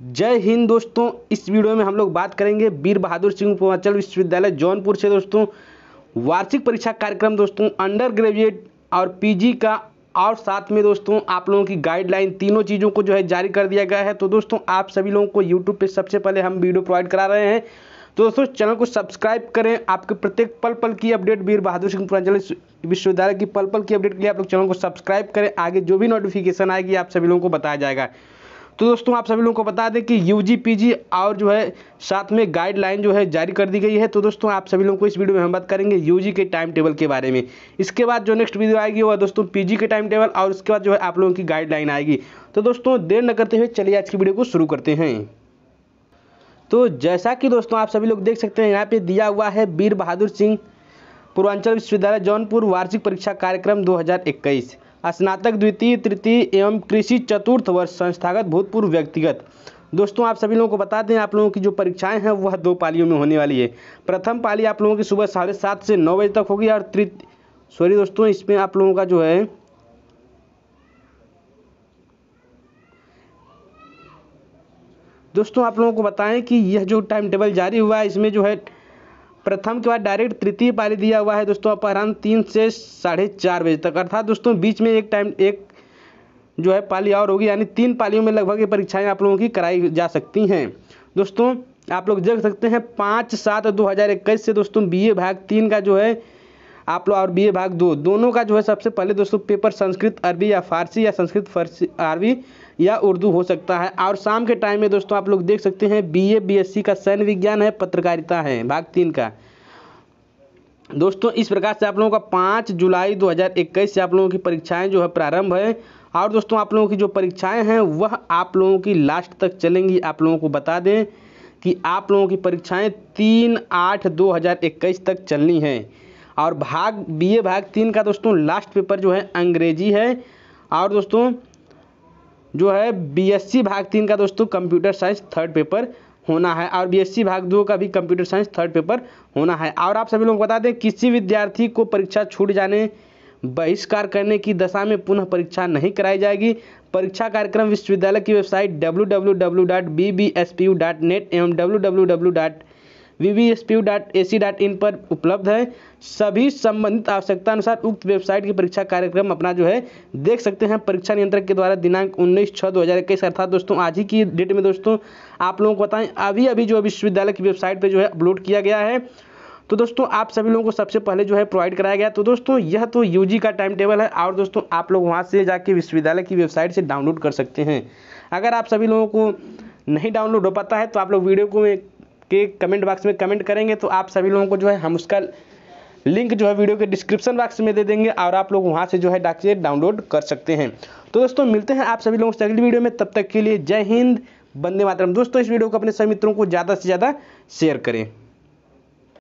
जय हिंद दोस्तों इस वीडियो में हम लोग बात करेंगे वीर बहादुर सिंह पूर्वांचल विश्वविद्यालय जौनपुर से दोस्तों वार्षिक परीक्षा कार्यक्रम दोस्तों अंडर ग्रेजुएट और पीजी का और साथ में दोस्तों आप लोगों की गाइडलाइन तीनों चीज़ों को जो है जारी कर दिया गया है तो दोस्तों आप सभी लोगों को यूट्यूब पर सबसे पहले हम वीडियो प्रोवाइड करा रहे हैं तो दोस्तों चैनल को सब्सक्राइब करें आपके प्रत्येक पल पल की अपडेट वीर बहादुर सिंह पूर्वांचल विश्वविद्यालय की पल पल की अपडेट के लिए आप लोग चैनल को सब्सक्राइब करें आगे जो भी नोटिफिकेशन आएगी आप सभी लोगों को बताया जाएगा तो दोस्तों आप सभी लोगों को बता दें कि यू जी पी जी और जो है साथ में गाइडलाइन जो है जारी कर दी गई है तो दोस्तों आप सभी लोगों को इस वीडियो में हम बात करेंगे यू जी के टाइम टेबल के बारे में इसके बाद जो नेक्स्ट वीडियो आएगी वह दोस्तों पी जी के टाइम टेबल और उसके बाद जो है आप लोगों की गाइडलाइन आएगी तो दोस्तों देर न करते हुए चलिए आज की वीडियो को शुरू करते हैं तो जैसा कि दोस्तों आप सभी लोग देख सकते हैं यहाँ पे दिया हुआ है वीर बहादुर सिंह पूर्वांचल विश्वविद्यालय जौनपुर वार्षिक परीक्षा कार्यक्रम 2021 स्नातक द्वितीय तृतीय एवं कृषि चतुर्थ वर्ष संस्थागत भूतपूर्व व्यक्तिगत दोस्तों आप सभी लोगों को बता दें आप लोगों की जो परीक्षाएं हैं वह दो पालियों में होने वाली है प्रथम पाली आप लोगों की सुबह साढ़े सात से नौ बजे तक होगी और तृतीय सॉरी दोस्तों इसमें आप लोगों का जो है दोस्तों आप लोगों को बताएं कि यह जो टाइम टेबल जारी हुआ है इसमें जो है प्रथम के बाद डायरेक्ट तृतीय पारी दिया हुआ है दोस्तों अपराह्न तीन से साढ़े चार बजे तक अर्थात दोस्तों बीच में एक टाइम एक जो है पाली और होगी यानी तीन पालियों में लगभग ये परीक्षाएं आप लोगों की कराई जा सकती हैं दोस्तों आप लोग देख सकते हैं पाँच सात दो हज़ार इक्कीस से दोस्तों ए भाग तीन का जो है आप लोग और बी भाग दो दोनों का जो है सबसे पहले दोस्तों पेपर संस्कृत अरबी या फारसी या संस्कृत फारसी अरबी या उर्दू हो सकता है और शाम के टाइम में दोस्तों आप लोग देख सकते हैं B A B S C का सैन्य विज्ञान है पत्रकारिता है भाग तीन का दोस्तों इस प्रकार से आप लोगों का पाँच जुलाई 2021 से आप लोगों की परीक्षाएं जो है प्रारंभ है और दोस्तों आप लोगों की जो परीक्षाएं हैं वह आप लोगों की लास्ट तक चलेंगी आप लोगों को बता दें कि आप लोगों की परीक्षाएँ तीन आठ दो हज़ार इक्कीस तक चलनी हैं और भाग बीए भाग तीन का दोस्तों लास्ट पेपर जो है अंग्रेजी है और दोस्तों जो है बीएससी भाग तीन का दोस्तों कंप्यूटर साइंस थर्ड पेपर होना है और बीएससी भाग दो का भी कंप्यूटर साइंस थर्ड पेपर होना है और आप सभी लोग बता दें किसी विद्यार्थी को परीक्षा छूट जाने बहिष्कार करने की दशा में पुनः परीक्षा नहीं कराई जाएगी परीक्षा कार्यक्रम विश्वविद्यालय की वेबसाइट डब्ल्यू एवं डब्ल्यू वी पर उपलब्ध है सभी संबंधित आवश्यकता अनुसार उक्त वेबसाइट की परीक्षा कार्यक्रम अपना जो है देख सकते हैं परीक्षा नियंत्रक के द्वारा दिनांक उन्नीस छः दो हज़ार इक्कीस अर्थात दोस्तों आज ही की डेट में दोस्तों आप लोगों को बताएं अभी अभी जो विश्वविद्यालय की वेबसाइट पर जो है अपलोड किया गया है तो दोस्तों आप सभी लोगों को सबसे पहले जो है प्रोवाइड कराया गया तो दोस्तों यह तो यू का टाइम टेबल है और दोस्तों आप लोग वहाँ से जाके विश्वविद्यालय की वेबसाइट से डाउनलोड कर सकते हैं अगर आप सभी लोगों को नहीं डाउनलोड हो पाता है तो आप लोग वीडियो को के कमेंट बॉक्स में कमेंट करेंगे तो आप सभी लोगों को जो है हम उसका लिंक जो है वीडियो के डिस्क्रिप्शन बॉक्स में दे देंगे और आप लोग वहाँ से जो है डाक डाउनलोड कर सकते हैं तो दोस्तों मिलते हैं आप सभी लोगों से अगली वीडियो में तब तक के लिए जय हिंद बंदे मातरम दोस्तों इस वीडियो को अपने सभी मित्रों को ज़्यादा से ज़्यादा शेयर करें